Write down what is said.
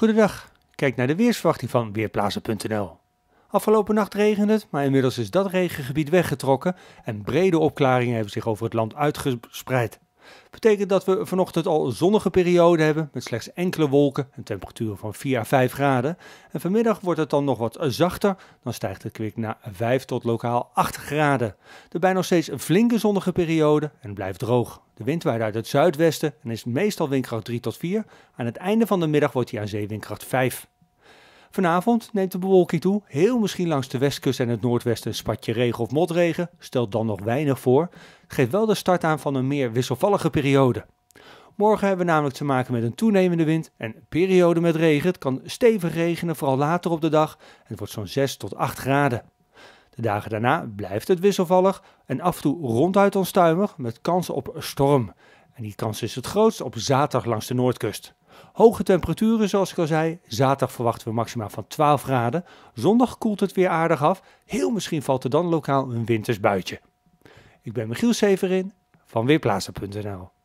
Goedendag, kijk naar de weersverwachting van weerplazen.nl. Afgelopen nacht regende het, maar inmiddels is dat regengebied weggetrokken en brede opklaringen hebben zich over het land uitgespreid. Betekent dat we vanochtend al een zonnige periode hebben met slechts enkele wolken en temperaturen van 4 à 5 graden. En vanmiddag wordt het dan nog wat zachter, dan stijgt het kwik naar 5 tot lokaal 8 graden. Daarbij nog steeds een flinke zonnige periode en blijft droog. De wind waait uit het zuidwesten en is meestal windkracht 3 tot 4. Aan het einde van de middag wordt hij aan zee windkracht 5. Vanavond neemt de bewolking toe, heel misschien langs de westkust en het noordwesten spat spatje regen of motregen, stelt dan nog weinig voor geeft wel de start aan van een meer wisselvallige periode. Morgen hebben we namelijk te maken met een toenemende wind en een periode met regen. Het kan stevig regenen, vooral later op de dag. en Het wordt zo'n 6 tot 8 graden. De dagen daarna blijft het wisselvallig en af en toe ronduit onstuimig met kansen op storm. En die kans is het grootst op zaterdag langs de noordkust. Hoge temperaturen, zoals ik al zei. Zaterdag verwachten we maximaal van 12 graden. Zondag koelt het weer aardig af. Heel misschien valt er dan lokaal een winters buitje. Ik ben Michiel Severin van Weerplaatsen.nl